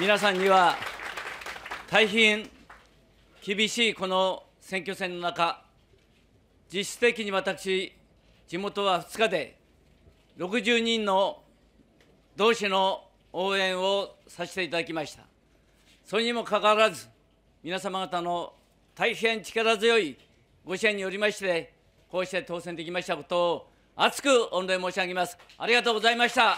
皆さんには大変厳しいこの選挙戦の中、実質的に私、地元は2日で60人の同志の応援をさせていただきました。それにもかかわらず、皆様方の大変力強いご支援によりまして、こうして当選できましたことを、厚く御礼申し上げます。ありがとうございました。